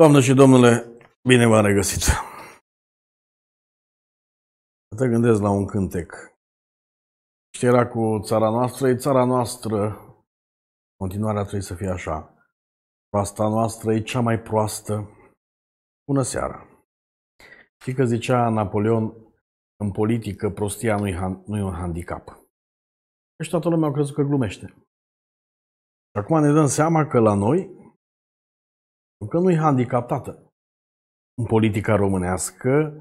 Doamne și domnule, bine v-am regăsit! Te gândesc la un cântec. era cu țara noastră e țara noastră. Continuarea trebuie să fie așa. Proasta noastră e cea mai proastă. Bună seara! Știi că zicea Napoleon, în politică prostia nu e nu un handicap. Deci toată lumea a crezut că glumește. Și acum ne dăm seama că la noi că nu e handicaptată. În politica românească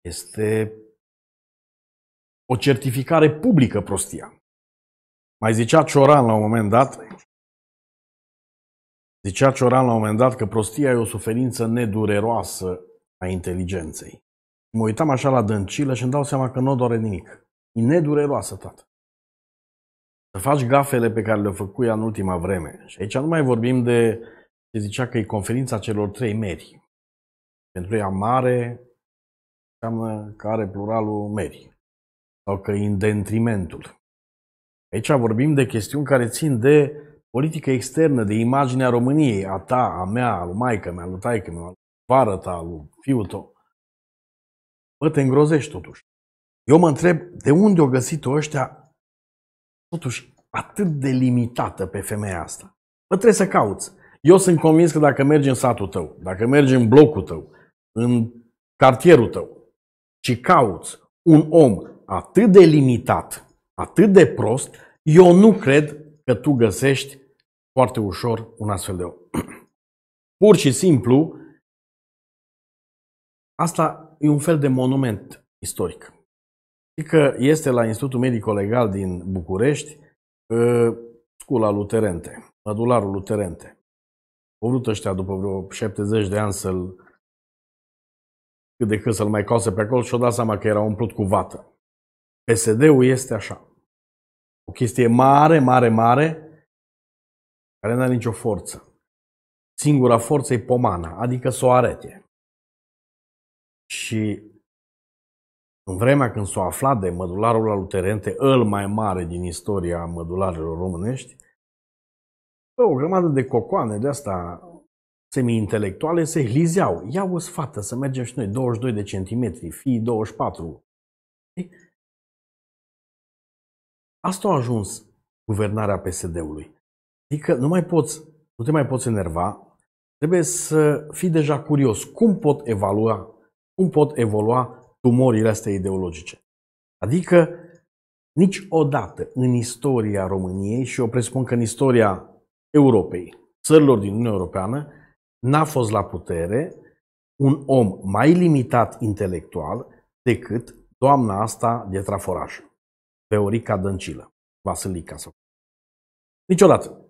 este o certificare publică prostia. Mai zicea Cioran la un moment dat, zicea Cioran la un moment dat că prostia e o suferință nedureroasă a inteligenței. Mă uitam așa la dăncilă și îmi dau seama că nu doare nimic. E nedureroasă, tată. Să faci gafele pe care le-a făcut ea în ultima vreme. Și aici nu mai vorbim de se zicea că e conferința celor trei meri. Pentru ea mare înseamnă că are pluralul meri sau că e detrimentul. Aici vorbim de chestiuni care țin de politică externă, de imaginea României, a ta, a mea, a lui maică mea, a lui taică mea, a lui vară ta, a lui fiul tău. Bă, te îngrozești totuși. Eu mă întreb de unde o găsit-o ăștia totuși atât de limitată pe femeia asta. Bă, trebuie să cauți. Eu sunt convins că dacă mergi în satul tău, dacă mergi în blocul tău, în cartierul tău și cauți un om atât de limitat, atât de prost, eu nu cred că tu găsești foarte ușor un astfel de om. Pur și simplu, asta e un fel de monument istoric. Adică este la Institutul Medico-Legal din București, școala ă, Luterente, mădularul Luterente vrut ăștia după vreo 70 de ani să-l cât de cât să-l mai coase pe acolo și-o dat seama că era umplut cu vată. PSD-ul este așa. O chestie mare, mare, mare, care nu are nicio forță. Singura forță e pomana, adică să o arete. Și în vremea când s o aflat de mădularul Luterente, îl mai mare din istoria mădularilor românești, Bă, o grămadă de cocoane de asta semi-intelectuale se hlizeau. Ia o sfată să mergem și noi, 22 de centimetri, fii 24. Asta a ajuns guvernarea PSD-ului. Adică nu mai poți, nu te mai poți enerva, trebuie să fii deja curios. Cum pot evalua, cum pot evolua tumorile astea ideologice? Adică niciodată în istoria României și eu presupun că în istoria Europei, țărilor din Uniunea Europeană, n-a fost la putere un om mai limitat intelectual decât doamna asta de traforaș, Veorica Dăncilă, Vasilica sau. Niciodată.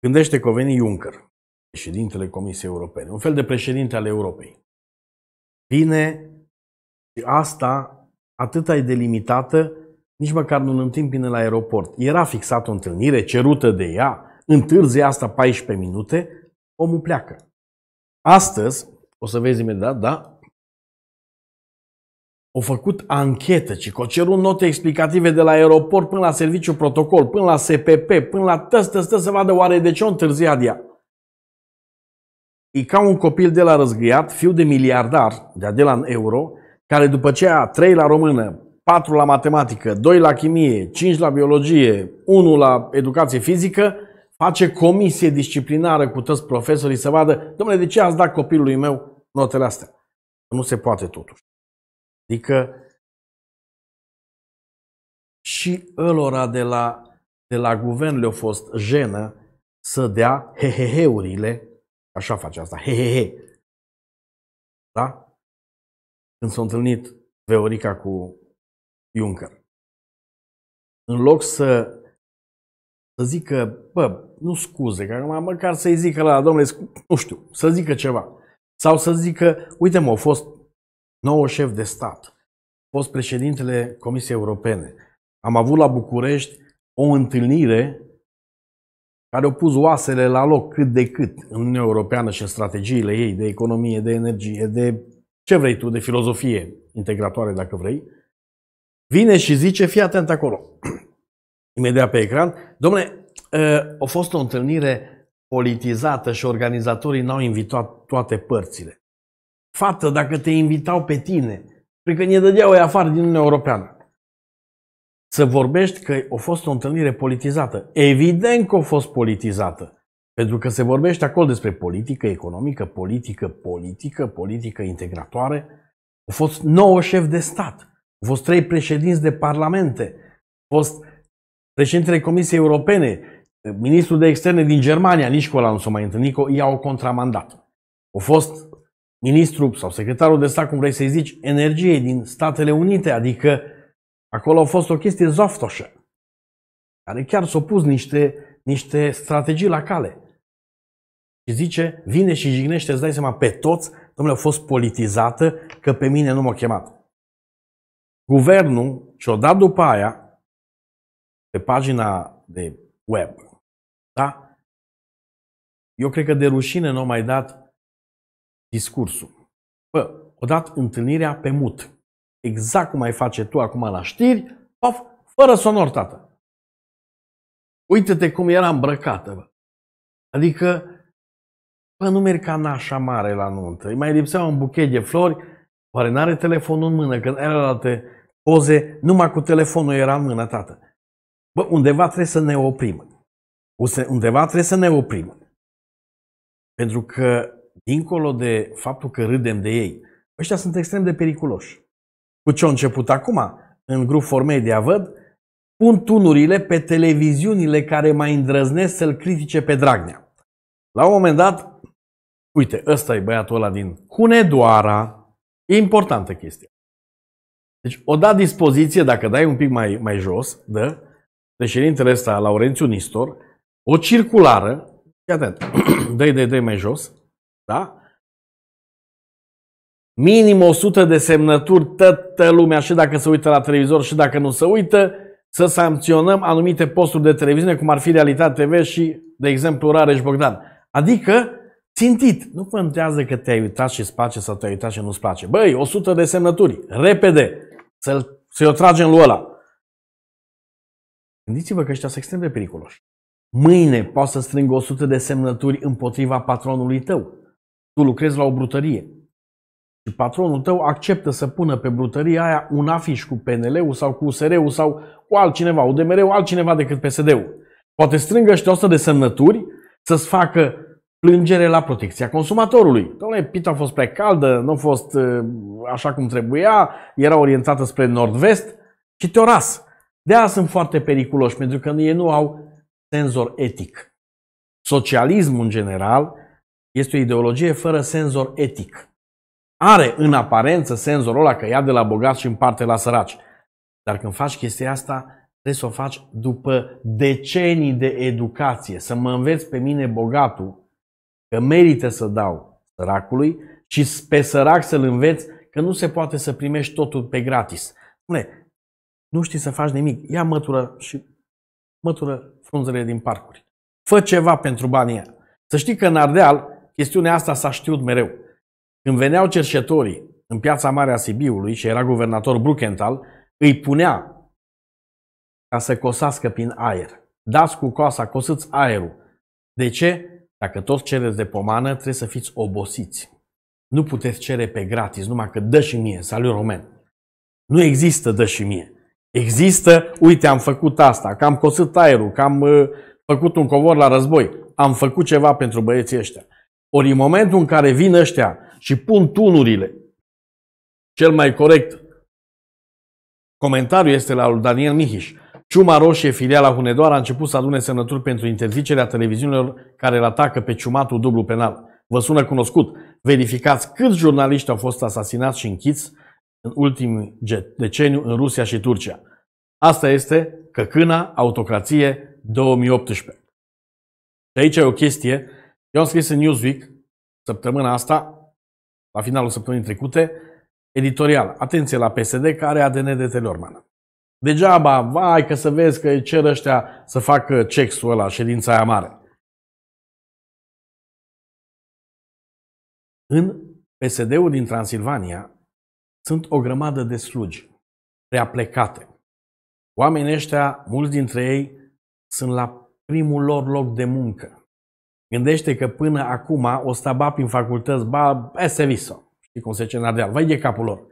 Gândește că o veni Juncker, președintele Comisiei Europene, un fel de președinte al Europei. Vine și asta atât ai delimitată nici măcar nu-l întâmpină la aeroport. Era fixată o întâlnire cerută de ea, întârzi asta 14 minute, omul pleacă. Astăzi, o să vezi imediat, da? Au făcut anchetă, ci că cerut note explicative de la aeroport până la serviciu protocol, până la SPP, până la tăs, tăs, tăs, să vadă oare de ce o de ea. E ca un copil de la răzgâiat, fiu de miliardar, de la euro, care după ce a trei la română, 4 la matematică, 2 la chimie, 5 la biologie, 1 la educație fizică, face comisie disciplinară cu toți profesorii să vadă, domnule, de ce ați dat copilului meu notele astea? Nu se poate totuși. Adică și ălora de la, de la guvern le-a fost jenă să dea hehehe-urile, așa face asta, hehehe. Da? Când s-a întâlnit Veorica cu Juncker. În loc să, să zică, bă, nu scuze, că acum măcar să-i zică la domnule, nu știu, să zică ceva. Sau să zică, uite mă, a fost nou șef de stat, a fost președintele Comisiei Europene. Am avut la București o întâlnire care au pus oasele la loc cât de cât în Uniunea Europeană și în strategiile ei de economie, de energie, de ce vrei tu, de filozofie integratoare dacă vrei. Vine și zice, fii atent acolo, imediat pe ecran, domnule, ă, a fost o întâlnire politizată și organizatorii n-au invitat toate părțile. Fată, dacă te invitau pe tine, pentru că ne dădeau ei afară din Uniunea Europeană, să vorbești că a fost o întâlnire politizată. Evident că a fost politizată. Pentru că se vorbește acolo despre politică economică, politică politică, politică integratoare. Au fost nouă șefi de stat. Au fost trei președinți de parlamente. Au fost președintele Comisiei Europene, ministrul de externe din Germania, nici cu ăla nu s-a mai întâlnit, i-au contramandat. Au fost ministru sau secretarul de stat, cum vrei să-i zici, energiei din Statele Unite, adică acolo a fost o chestie zoftoșă, care chiar s-au pus niște, niște strategii la cale. Și zice, vine și jignește, îți dai seama, pe toți, domnule, a fost politizată, că pe mine nu m-a chemat. Guvernul și-o dat după aia pe pagina de web. Da? Eu cred că de rușine nu au mai dat discursul. Bă, o dat întâlnirea pe mut. Exact cum ai face tu acum la știri, pof, fără sonor, tată. Uită-te cum era îmbrăcată, bă. Adică, bă, nu merg ca nașa mare la nuntă. Îi mai lipsea un buchet de flori, Oare n-are telefonul în mână? Că te poze, numai cu telefonul era în mână, tată. Bă, undeva trebuie să ne oprim. Undeva trebuie să ne oprim. Pentru că, dincolo de faptul că râdem de ei, ăștia sunt extrem de periculoși. Cu ce au început acum, în grup for media, văd, pun tunurile pe televiziunile care mai îndrăznesc să-l critique pe Dragnea. La un moment dat, uite, ăsta e băiatul ăla din Hunedoara, e importantă chestia. Deci o da dispoziție, dacă dai un pic mai, mai jos, dă președintele ăsta, Laurențiu Nistor, o circulară, fii atent, dă-i, dă dă mai jos, da? Minim 100 de semnături, toată lumea, și dacă se uită la televizor, și dacă nu se uită, să sancționăm anumite posturi de televiziune, cum ar fi Realitate TV și, de exemplu, Rareș Bogdan. Adică, țintit. Nu contează că te-ai uitat și îți place sau te-ai uitat și nu-ți place. Băi, 100 de semnături, repede, să-l, să-i o tragem lui ăla. Gândiți-vă că ăștia sunt extrem de periculoși. Mâine poți să strângă 100 de semnături împotriva patronului tău. Tu lucrezi la o brutărie. Și patronul tău acceptă să pună pe brutăria aia un afiș cu PNL-ul sau cu USR-ul sau cu altcineva, UDMR-ul, altcineva decât PSD-ul. Poate strângă ăștia 100 de semnături să-ți facă plângere la protecția consumatorului. Domnule, pita a fost prea caldă, nu a fost uh, așa cum trebuia, era orientată spre nord-vest și te ras. De aia sunt foarte periculoși, pentru că ei nu au senzor etic. Socialismul, în general, este o ideologie fără senzor etic. Are în aparență senzorul ăla că ia de la bogați și împarte la săraci. Dar când faci chestia asta, trebuie să o faci după decenii de educație. Să mă înveți pe mine bogatul că merită să dau săracului și pe sărac să-l înveți că nu se poate să primești totul pe gratis. Spune, nu știi să faci nimic, ia mătură și mătură frunzele din parcuri. Fă ceva pentru banii aia. Să știi că în Ardeal chestiunea asta s-a știut mereu. Când veneau cercetorii în piața mare a Sibiului și era guvernator Bruckenthal, îi punea ca să cosească prin aer. Dați cu coasa, cosâți aerul. De ce? Dacă tot cereți de pomană, trebuie să fiți obosiți. Nu puteți cere pe gratis, numai că dă și mie, salut romen. Nu există dă și mie. Există, uite, am făcut asta, că am cosit aerul, că am uh, făcut un covor la război, am făcut ceva pentru băieții ăștia. Ori în momentul în care vin ăștia și pun tunurile, cel mai corect comentariu este la lui Daniel Mihiș, Ciuma Roșie, filiala Hunedoara, a început să adune semnături pentru interzicerea televiziunilor care îl atacă pe ciumatul dublu penal. Vă sună cunoscut. Verificați câți jurnaliști au fost asasinați și închiți în ultimul deceniu în Rusia și Turcia. Asta este Căcâna Autocrație 2018. aici e o chestie. Eu am scris în Newsweek săptămâna asta, la finalul săptămânii trecute, editorial. Atenție la PSD care are ADN de Telorman. Degeaba, vai că să vezi că cer ăștia să facă cexul ăla, ședința aia mare. În PSD-ul din Transilvania sunt o grămadă de slugi plecate. Oamenii ăștia, mulți dintre ei, sunt la primul lor loc de muncă. Gândește că până acum o staba prin facultăți, ba, e serviso, știi cum se zice în Ardeal, vai de capul lor.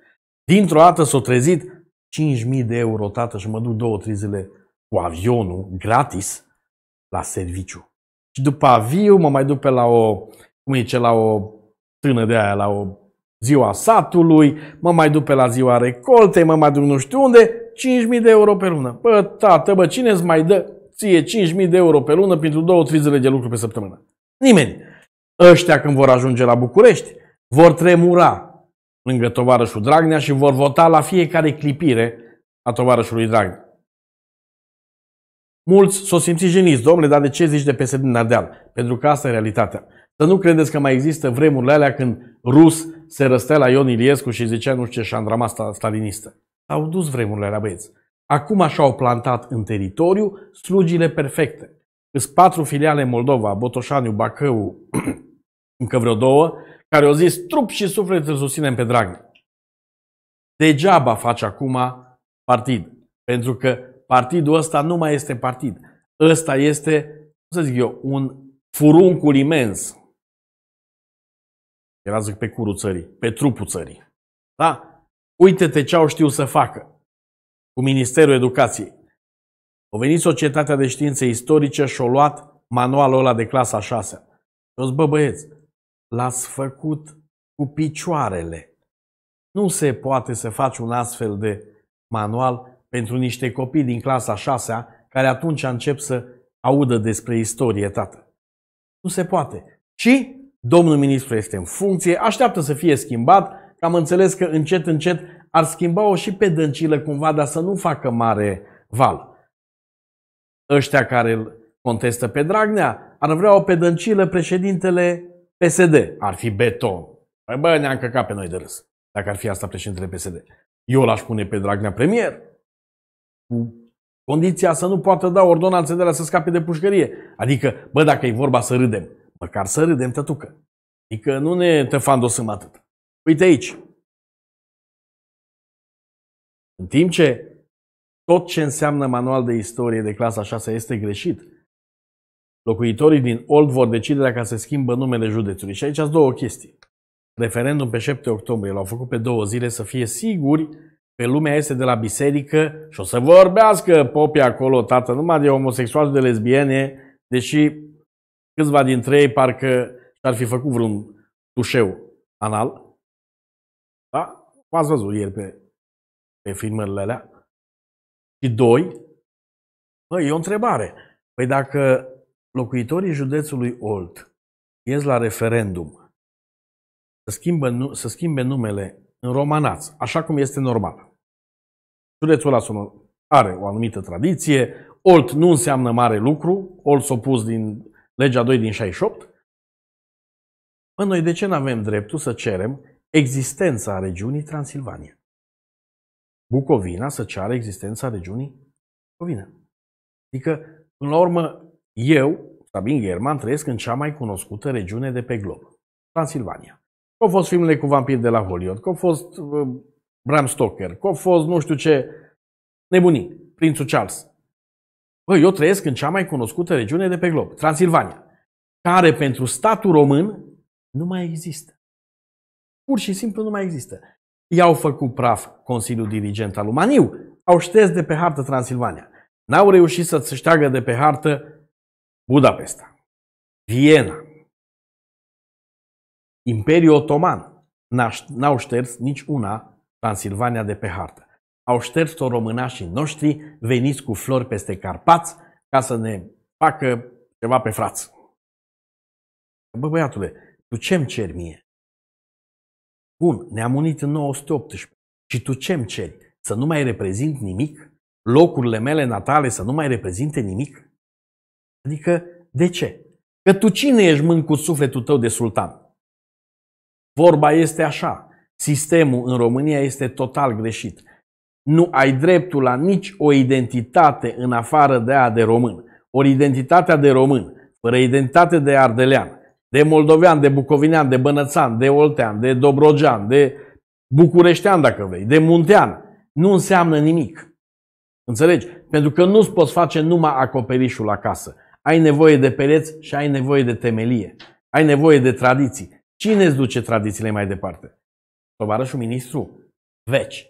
Dintr-o dată s-o trezit, 5.000 de euro, tată, și mă duc două, trei zile cu avionul, gratis, la serviciu. Și după aviu mă mai duc pe la o, cum zice, la o tână de aia, la o ziua satului, mă mai duc pe la ziua recoltei, mă mai duc nu știu unde, 5.000 de euro pe lună. Bă, tată, bă, cine îți mai dă ție 5.000 de euro pe lună pentru două, trei zile de lucru pe săptămână? Nimeni. Ăștia când vor ajunge la București, vor tremura lângă tovarășul Dragnea și vor vota la fiecare clipire a tovarășului Dragnea. Mulți s au simțit jeniți, domnule, dar de ce zici de PSD din Ardeal? Pentru că asta e realitatea. Să nu credeți că mai există vremurile alea când rus se răstea la Ion Iliescu și zicea nu știu ce șandrama stalinistă. S-au dus vremurile alea, băieți. Acum așa au plantat în teritoriu slugile perfecte. Sunt patru filiale în Moldova, Botoșaniu, Bacău, încă vreo două, care au zis trup și suflet îl susținem pe Dragnea. Degeaba face acum partid, pentru că partidul ăsta nu mai este partid. Ăsta este, cum să zic eu, un furuncul imens. Era zic pe curul țării, pe trupul țării. Da? Uite-te ce au știut să facă cu Ministerul Educației. o venit Societatea de Științe Istorice și a luat manualul ăla de clasa 6 Și au zis, bă băieți, l-ați făcut cu picioarele. Nu se poate să faci un astfel de manual pentru niște copii din clasa 6 care atunci încep să audă despre istorie, tată. Nu se poate. Și domnul ministru este în funcție, așteaptă să fie schimbat, că am înțeles că încet, încet ar schimba-o și pe dăncilă cumva, dar să nu facă mare val. Ăștia care îl contestă pe Dragnea ar vrea o pe dăncilă președintele PSD ar fi beton. Păi bă, ne am căcat pe noi de râs. Dacă ar fi asta președintele PSD. Eu l-aș pune pe Dragnea premier. Cu condiția să nu poată da ordonanțe de la să scape de pușcărie. Adică, bă, dacă e vorba să râdem, măcar să râdem, tătucă. Adică nu ne tăfandosăm atât. Uite aici. În timp ce tot ce înseamnă manual de istorie de clasa 6 este greșit, Locuitorii din Old vor decide dacă se schimbă numele județului. Și aici sunt două chestii. Referendum pe 7 octombrie l-au făcut pe două zile să fie siguri pe lumea este de la biserică și o să vorbească popii acolo, tată, numai de homosexuali de lesbiene, deși câțiva dintre ei parcă ar fi făcut vreun tușeu anal. Da? V-ați văzut ieri pe, pe filmările alea. Și doi, mă, e o întrebare. Păi dacă locuitorii județului Olt ies la referendum să, schimbă, să schimbe numele în romanați, așa cum este normal. Județul ăla are o anumită tradiție, Olt nu înseamnă mare lucru, Olt s-a pus din legea 2 din 68. Mă, noi de ce nu avem dreptul să cerem existența a regiunii Transilvania? Bucovina să ceară existența regiunii Bucovina. Adică, până la urmă, eu, Sabin German, trăiesc în cea mai cunoscută regiune de pe glob, Transilvania. Că au fost filmele cu vampiri de la Hollywood, că au fost uh, Bram Stoker, că au fost nu știu ce nebunii, Prințul Charles. Bă, eu trăiesc în cea mai cunoscută regiune de pe glob, Transilvania, care pentru statul român nu mai există. Pur și simplu nu mai există. I-au făcut praf Consiliul Dirigent al Umaniu, au șters de pe hartă Transilvania. N-au reușit să-ți șteagă de pe hartă Budapesta, Viena, Imperiul Otoman. N-au șters nici una Transilvania de pe hartă. Au șters-o românașii noștri veniți cu flori peste Carpați ca să ne facă ceva pe frați. Bă, băiatule, tu ce-mi ceri mie? Bun, ne-am unit în 918. Și tu ce-mi ceri? Să nu mai reprezint nimic? Locurile mele natale să nu mai reprezinte nimic? Adică, de ce? Că tu cine ești mânt cu sufletul tău de sultan? Vorba este așa. Sistemul în România este total greșit. Nu ai dreptul la nici o identitate în afară de a de român. Ori identitatea de român, fără identitate de ardelean, de moldovean, de bucovinean, de bănățan, de oltean, de dobrogean, de bucureștean dacă vrei, de muntean, nu înseamnă nimic. Înțelegi? Pentru că nu-ți poți face numai acoperișul acasă ai nevoie de pereți și ai nevoie de temelie. Ai nevoie de tradiții. Cine îți duce tradițiile mai departe? Tovarășul ministru veci,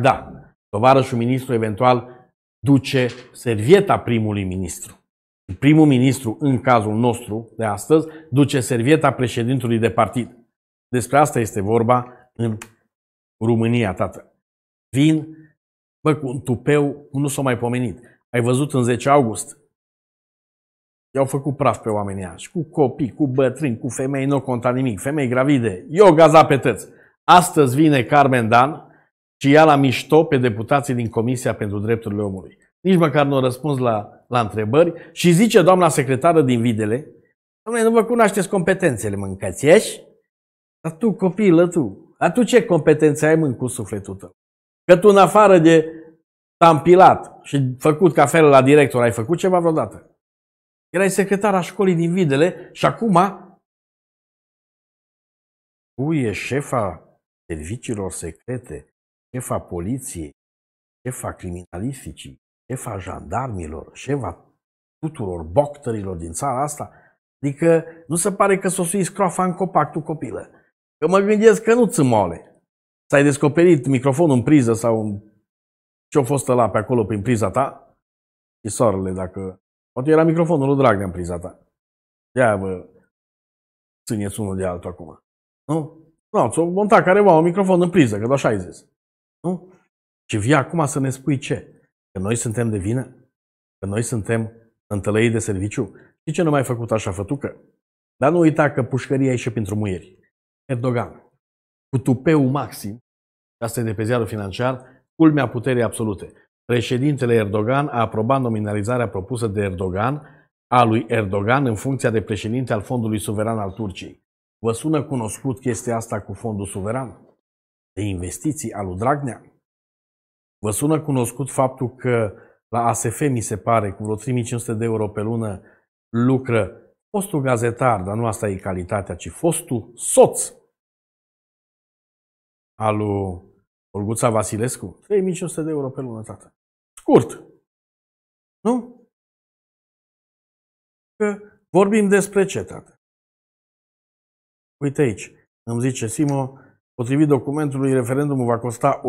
da. Tovarășul ministru eventual duce servieta primului ministru. Primul ministru, în cazul nostru de astăzi, duce servieta președintului de partid. Despre asta este vorba în România, tată. Vin, bă, cu un tupeu, nu s-a mai pomenit. Ai văzut în 10 august I-au făcut praf pe oamenii aia. Și cu copii, cu bătrâni, cu femei, nu conta nimic. Femei gravide. Eu gaza pe tăți. Astăzi vine Carmen Dan și ia la mișto pe deputații din Comisia pentru Drepturile Omului. Nici măcar nu răspuns la, la întrebări și zice doamna secretară din Videle, Doamne, nu vă cunoașteți competențele, mâncați ești? Dar tu, copilă, tu, dar tu ce competențe ai, mâncu cu sufletul tău? Că tu, în afară de tampilat și făcut cafele la director, ai făcut ceva vreodată? Erai secretar a școlii din Videle și acum tu e șefa serviciilor secrete, șefa poliției, șefa criminalisticii, șefa jandarmilor, șefa tuturor boctărilor din țara asta. Adică nu se pare că sui scroafa în copac, tu copilă. Că mă gândesc că nu-ți moale. S-ai descoperit microfonul în priză sau în... ce o fost la pe acolo prin priza ta? Și soarele, dacă Poate era microfonul lui Dragnea în priza ta. de vă țineți unul de altul acum. Nu? Nu, ați o monta careva un microfon în priză, că așa ai zis. Nu? Și vii acum să ne spui ce? Că noi suntem de vină? Că noi suntem întălăii de serviciu? Și ce nu mai făcut așa fătucă? Dar nu uita că pușcăria e și pentru muieri. Erdogan, cu tupeu maxim, asta e de pe ziarul financiar, culmea puterii absolute. Președintele Erdogan a aprobat nominalizarea propusă de Erdogan a lui Erdogan în funcția de președinte al Fondului Suveran al Turciei. Vă sună cunoscut chestia asta cu Fondul Suveran? De investiții al lui Dragnea? Vă sună cunoscut faptul că la ASF, mi se pare, cu vreo 3500 de euro pe lună, lucră fostul gazetar, dar nu asta e calitatea, ci fostul soț al lui Olguța Vasilescu. 3500 de euro pe lună, tată. Scurt. Nu? Că vorbim despre cetate. Uite aici. Îmi zice Simo, potrivit documentului, referendumul va costa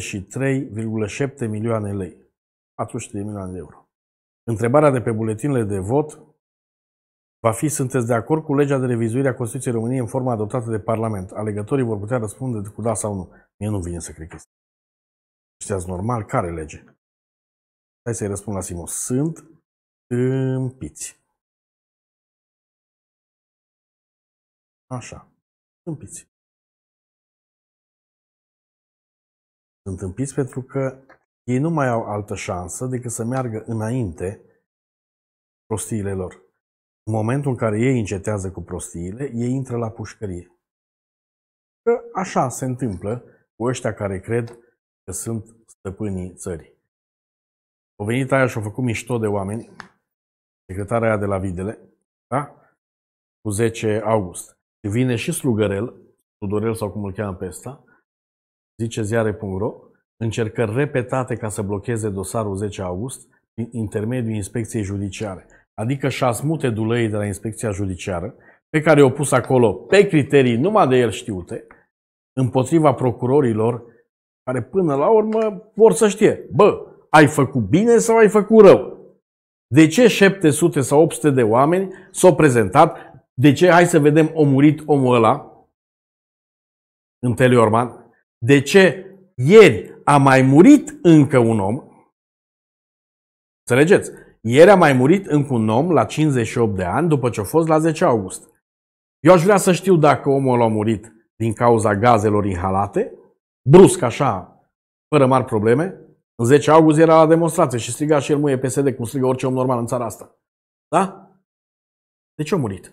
163,7 milioane lei. 400 de milioane de euro. Întrebarea de pe buletinele de vot va fi, sunteți de acord cu legea de revizuire a Constituției României în forma adoptată de Parlament? Alegătorii vor putea răspunde cu da sau nu. Mie nu vine să cred chestia Ăștia normal, care lege? Hai să-i răspund la Simo. Sunt împiți. Așa. Împiți. Sunt împiți pentru că ei nu mai au altă șansă decât să meargă înainte prostiile lor. În momentul în care ei încetează cu prostiile, ei intră la pușcărie. Că așa se întâmplă cu ăștia care cred că sunt stăpânii țării. O venit aia și a făcut mișto de oameni, secretarea aia de la Videle, da? cu 10 august. Și vine și slugărel, Tudorel sau cum îl cheamă pe ăsta, zice ziare.ro, încercă repetate ca să blocheze dosarul 10 august prin intermediul inspecției judiciare. Adică și-a smute dulăii de la inspecția judiciară, pe care i-au pus acolo pe criterii numai de el știute, împotriva procurorilor care până la urmă vor să știe, bă, ai făcut bine sau ai făcut rău? De ce 700 sau 800 de oameni s-au prezentat? De ce, hai să vedem, o murit omul ăla în Teleorman? De ce ieri a mai murit încă un om? Înțelegeți? Ieri a mai murit încă un om la 58 de ani după ce a fost la 10 august. Eu aș vrea să știu dacă omul a murit din cauza gazelor inhalate brusc așa, fără mari probleme. În 10 august era la demonstrație și striga și el muie PSD, cum strigă orice om normal în țara asta. Da? De ce a murit?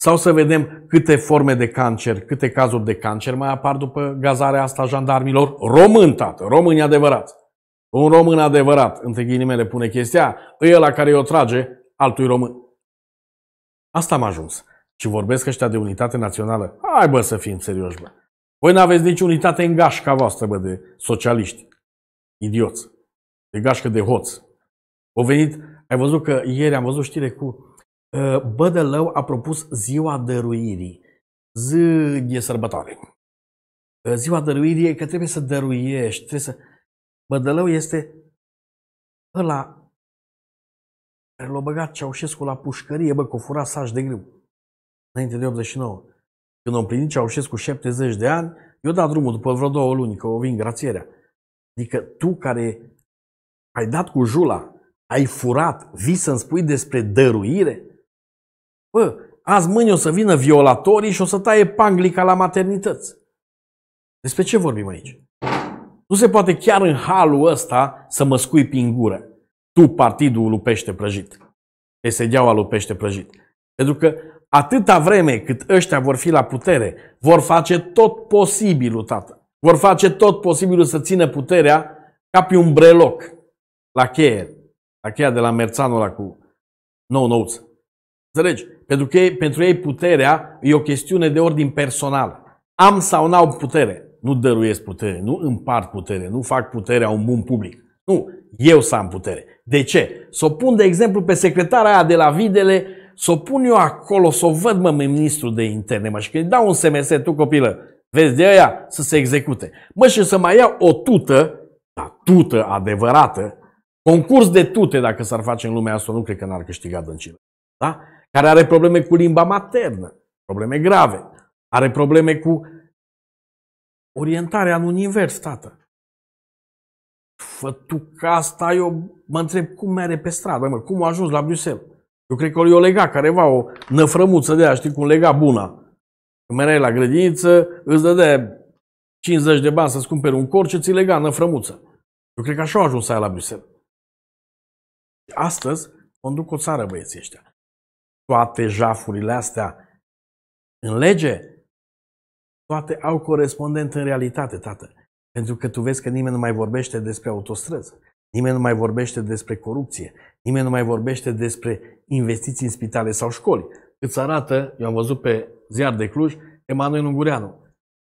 Sau să vedem câte forme de cancer, câte cazuri de cancer mai apar după gazarea asta a jandarmilor român, tată, români adevărat. Un român adevărat, între ghinimele pune chestia, e la care o trage altui român. Asta am ajuns. Și vorbesc ăștia de unitate națională. Hai bă să fim serioși, bă. Voi nu aveți nici unitate în gașca voastră, bă, de socialiști. Idioți. De gașcă de hoți. O venit, ai văzut că ieri am văzut știre cu ă, Bădălău a propus ziua dăruirii. Z e sărbătoare. Ă, ziua dăruirii e că trebuie să dăruiești, trebuie să... Bădălău este ăla care l-a băgat Ceaușescu la pușcărie, bă, că o fura saș de greu, înainte de 89 când o împlinit Ceaușescu 70 de ani, eu dat drumul după vreo două luni, că o vin grațierea. Adică tu care ai dat cu jula, ai furat, vii să-mi spui despre dăruire? Bă, azi mâine o să vină violatorii și o să taie panglica la maternități. Despre ce vorbim aici? Nu se poate chiar în halul ăsta să mă scui prin gură. Tu, partidul lupește prăjit. Esediaua lui pește prăjit. Pentru că atâta vreme cât ăștia vor fi la putere, vor face tot posibilul, tată. Vor face tot posibilul să țină puterea ca pe un breloc la cheie. La cheia de la Merțanul ăla cu nou nouță. Înțelegi? Pentru că ei, pentru ei puterea e o chestiune de ordin personal. Am sau n-au putere. Nu dăruiesc putere, nu împart putere, nu fac puterea un bun public. Nu, eu să am putere. De ce? Să o pun de exemplu pe secretara aia de la Videle să o pun eu acolo, să o văd, mă, ministru de interne, mă, și când dau un SMS, tu copilă, vezi de aia să se execute. Mă, și să mai iau o tută, da, tută adevărată, concurs de tute, dacă s-ar face în lumea asta, nu cred că n-ar câștiga Dăncilă, da? Care are probleme cu limba maternă, probleme grave, are probleme cu orientarea în univers, tată. Fă tu ca asta, eu mă întreb cum merge pe stradă, mă, cum a ajuns la Bruxelles. Eu cred că o lega careva o năfrămuță de aia, știi cum lega buna. Când mergeai la grădiniță, îți dădea 50 de bani să-ți cumperi un corce, ți lega năfrămuță. Eu cred că așa au ajuns aia la Bruxelles. Astăzi conduc o țară băieții ăștia. Toate jafurile astea în lege, toate au corespondent în realitate, tată. Pentru că tu vezi că nimeni nu mai vorbește despre autostrăzi, nimeni nu mai vorbește despre corupție, Nimeni nu mai vorbește despre investiții în spitale sau școli. Îți arată, eu am văzut pe ziar de Cluj, Emanuel Ungureanu,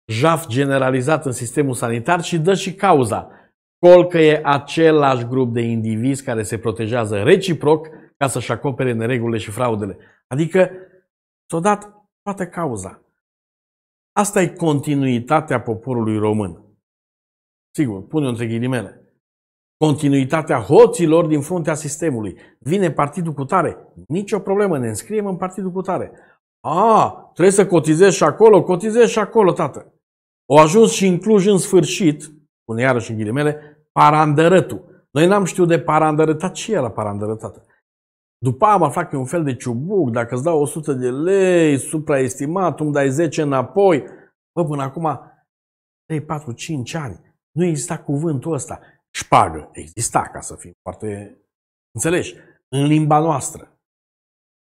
jaf generalizat în sistemul sanitar și dă și cauza. Colcă e același grup de indivizi care se protejează reciproc ca să-și acopere neregulile și fraudele. Adică s-a dat toată cauza. Asta e continuitatea poporului român. Sigur, pune-o între ghilimele continuitatea hoților din fruntea sistemului. Vine partidul cu tare. Nici o problemă, ne înscriem în partidul cu tare. A, trebuie să cotizezi și acolo, cotizezi și acolo, tată. O ajuns și în Cluj în sfârșit, pun iarăși în ghilimele, parandărătul. Noi n-am știut de parandărătat. Ce era parandărătată? După aflat că e un fel de ciubuc, dacă îți dau 100 de lei, supraestimat, îmi dai 10 înapoi. Bă, până acum, 3, 4, 5 ani, nu exista cuvântul ăsta șpagă. Exista, ca să fim foarte înțeleși. În limba noastră,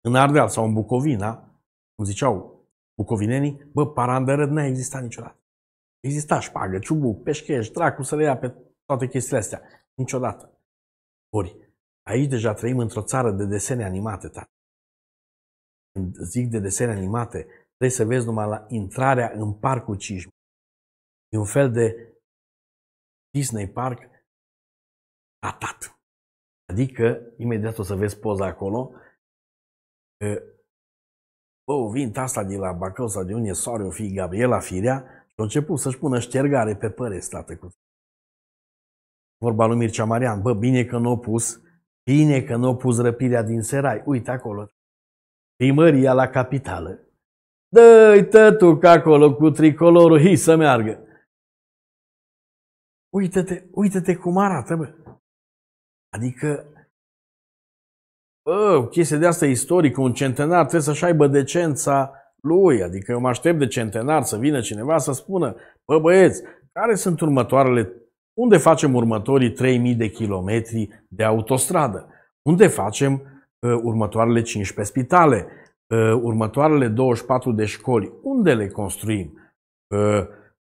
în Ardeal sau în Bucovina, cum ziceau bucovinenii, bă, parandărăt n-a existat niciodată. Exista șpagă, ciubu, peșcheș, dracu, să le ia pe toate chestiile astea. Niciodată. Ori, aici deja trăim într-o țară de desene animate, tată. Când zic de desene animate, trebuie să vezi numai la intrarea în parcul cismi. E un fel de Disney Park atat. Adică, imediat o să vezi poza acolo, bă, o vin asta de la Bacău sau de unde soare o fi Gabriela Firea și a început să-și pună ștergare pe păre stată Cu... Vorba lui Mircea Marian, bă, bine că n-o pus, bine că n-o pus răpirea din Serai. Uite acolo, primăria la capitală. Dă-i tătu că acolo cu tricolorul, hi să meargă. Uite-te, uite-te cum arată, bă. Adică, bă, o chestie de asta istorică, un centenar trebuie să-și aibă decența lui. Adică eu mă aștept de centenar să vină cineva să spună, bă băieți, care sunt următoarele, unde facem următorii 3000 de kilometri de autostradă? Unde facem uh, următoarele 15 spitale? Uh, următoarele 24 de școli? Unde le construim? Uh,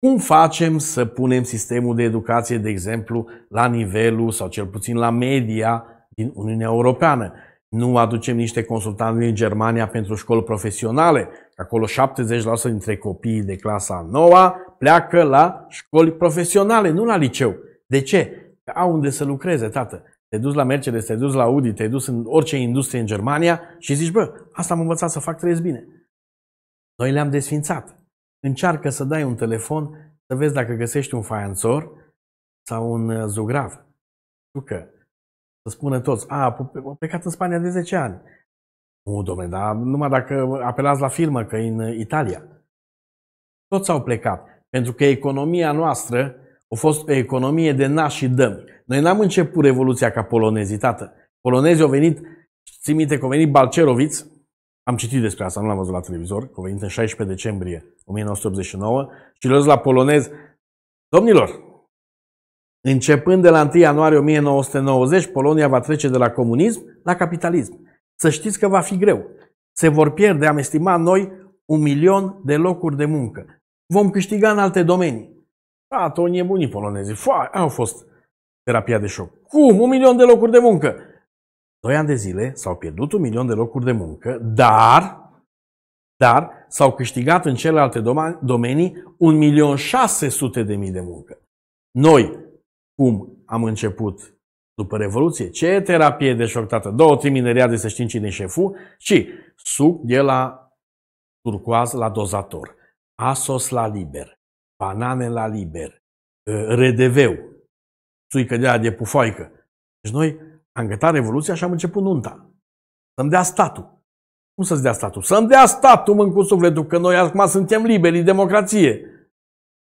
cum facem să punem sistemul de educație, de exemplu, la nivelul sau cel puțin la media din Uniunea Europeană? Nu aducem niște consultanți din Germania pentru școli profesionale. Acolo 70% dintre copiii de clasa 9 pleacă la școli profesionale, nu la liceu. De ce? Că au unde să lucreze, tată. Te duci la Mercedes, te duci la Audi, te duci în orice industrie în Germania și zici, bă, asta am învățat să fac, trăiesc bine. Noi le-am desfințat. Încearcă să dai un telefon să vezi dacă găsești un faianțor sau un uh, zugrav. Știu că să spună toți, a, a plecat în Spania de 10 ani. Nu, domnule, dar numai dacă apelați la firmă, că e în Italia. Toți au plecat. Pentru că economia noastră a fost o economie de na și dăm. Noi n-am început revoluția ca polonezii, tată. Polonezii au venit, țin minte că au venit Balceroviți, am citit despre asta, nu l-am văzut la televizor, că venit în 16 decembrie 1989 și l la polonez. Domnilor, începând de la 1 ianuarie 1990, Polonia va trece de la comunism la capitalism. Să știți că va fi greu. Se vor pierde, am estimat noi, un milion de locuri de muncă. Vom câștiga în alte domenii. Da, tot nebunii polonezii. Foa, au fost terapia de șoc. Cum? Un milion de locuri de muncă. 2 ani de zile s-au pierdut un milion de locuri de muncă, dar, dar s-au câștigat în celelalte domenii sute de mii de muncă. Noi, cum am început după Revoluție. Ce terapie de șoc, tată? Două mineria de să știm cine șeful și suc de la turcoaz la dozator, asos la liber, banane la liber, uh, redeveu, țuică de aia de pufoaică. Deci noi am gătat Revoluția și am început nunta. Să-mi dea statul. Cum să-ți dea statul? Să-mi dea statul în cu sufletul, că noi acum suntem liberi, democrație.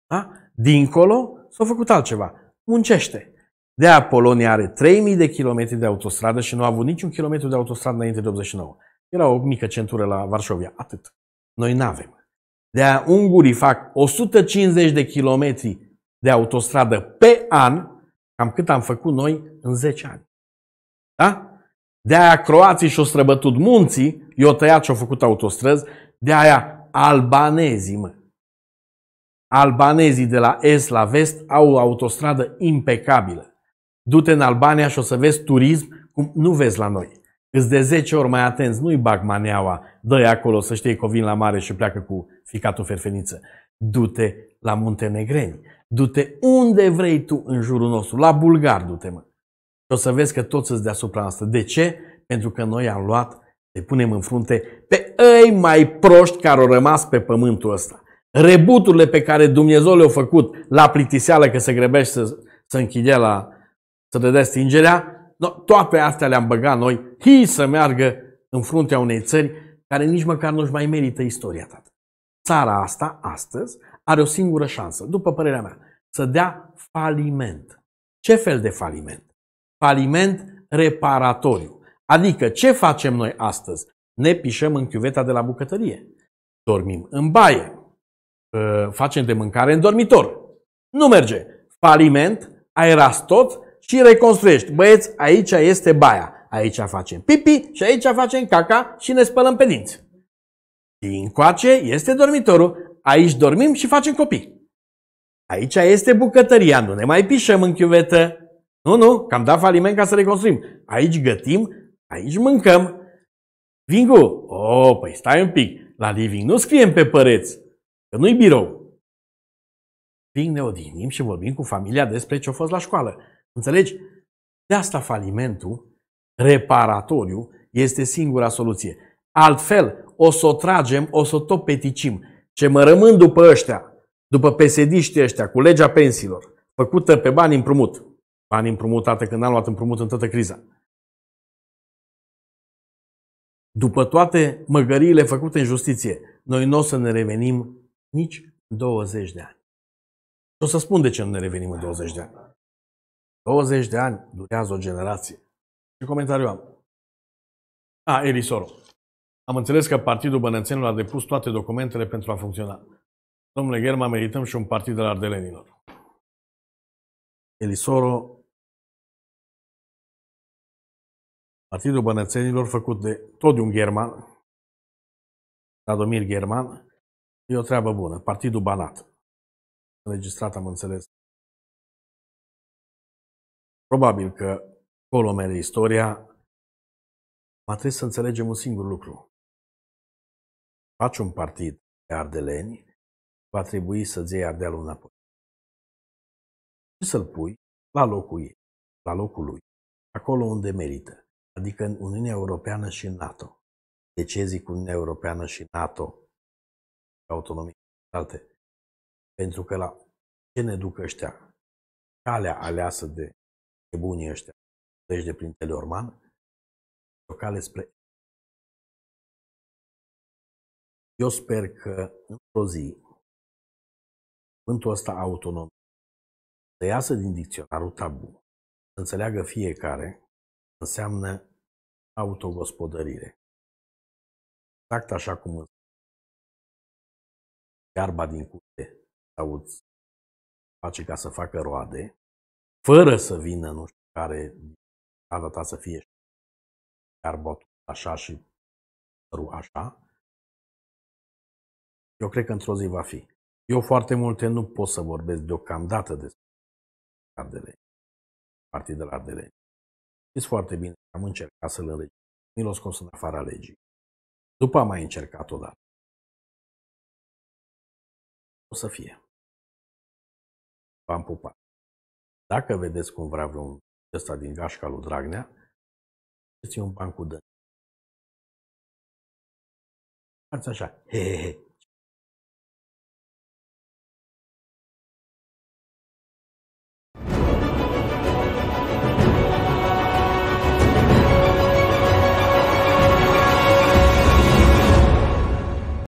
Da? Dincolo s-a făcut altceva. Muncește. De aia Polonia are 3000 de kilometri de autostradă și nu a avut niciun kilometru de autostradă înainte de 89. Era o mică centură la Varșovia, atât. Noi nu avem. De aia ungurii fac 150 de kilometri de autostradă pe an, cam cât am făcut noi în 10 ani. Da? De-aia croații și-au străbătut munții, i-au tăiat și-au făcut autostrăzi, de-aia albanezii, mă. Albanezii de la est la vest au o autostradă impecabilă. Du-te în Albania și o să vezi turism cum nu vezi la noi. Îți de 10 ori mai atenți, nu-i bag maneaua, dă acolo să știi că vin la mare și pleacă cu ficatul ferfeniță. Du-te la Muntenegreni, du-te unde vrei tu în jurul nostru, la bulgar du-te mă. Și o să vezi că toți sunt deasupra asta. De ce? Pentru că noi am luat, le punem în frunte pe ei mai proști care au rămas pe pământul ăsta. Rebuturile pe care Dumnezeu le-a făcut la plictiseală că se grebește să, să închide la, să dădea stingerea, no, toate astea le-am băgat noi, hi să meargă în fruntea unei țări care nici măcar nu-și mai merită istoria ta. Țara asta, astăzi, are o singură șansă, după părerea mea, să dea faliment. Ce fel de faliment? faliment reparatoriu. Adică ce facem noi astăzi? Ne pișăm în chiuveta de la bucătărie, dormim în baie, ă, facem de mâncare în dormitor. Nu merge. Faliment, ai ras tot și reconstruiești. Băieți, aici este baia. Aici facem pipi și aici facem caca și ne spălăm pe dinți. Dincoace este dormitorul. Aici dormim și facem copii. Aici este bucătăria, nu ne mai pișăm în chiuvetă, nu, nu, că am dat faliment ca să reconstruim. Aici gătim, aici mâncăm. Vingu, oh, păi stai un pic. La living nu scriem pe păreți, că nu-i birou. Ving ne odihnim și vorbim cu familia despre ce a fost la școală. Înțelegi? De asta falimentul reparatoriu este singura soluție. Altfel, o să o tragem, o să o tot peticim. Ce mă rămân după ăștia, după pesediștii ăștia, cu legea pensiilor, făcută pe bani împrumut, bani împrumutate când am luat împrumut în toată criza. După toate măgăriile făcute în justiție, noi nu o să ne revenim nici 20 de ani. O să spun de ce nu ne revenim în 20 de ani. 20 de ani durează o generație. Ce comentariu am? A, Elisoro. Am înțeles că Partidul Bănățenilor a depus toate documentele pentru a funcționa. Domnule Gherma, merităm și un partid de la Ardelenilor. Elisoro Partidul Bănățenilor, făcut de tot de un german, Radomir German, e o treabă bună. Partidul Banat. Înregistrat, am înțeles. Probabil că acolo merge istoria, ma trebuie să înțelegem un singur lucru. Faci un partid de ardeleni, va trebui să-ți iei ardealul înapoi. Și să-l pui la locul ei, la locul lui, acolo unde merită adică în Uniunea Europeană și NATO. De ce zic Uniunea Europeană și NATO? Autonomie alte. Pentru că la ce ne duc ăștia? Calea aleasă de bunii ăștia, deci de prin Teleorman, o cale spre Eu sper că într-o zi cuvântul ăsta autonom să iasă din dicționarul tabu, să înțeleagă fiecare înseamnă autogospodărire. Exact așa cum în iarba din curte sau face ca să facă roade, fără să vină nu știu care strada ta să fie iarba așa și așa, eu cred că într-o zi va fi. Eu foarte multe nu pot să vorbesc deocamdată despre ardele, partidele ardele. Știți foarte bine că am încercat să le leg. Mi l-a scos în afara legii. După am mai încercat odată. O să fie. V-am pupat. Dacă vedeți cum vrea vreun ăsta din gașca lui Dragnea, ți un ban cu dă. așa, he, he, he.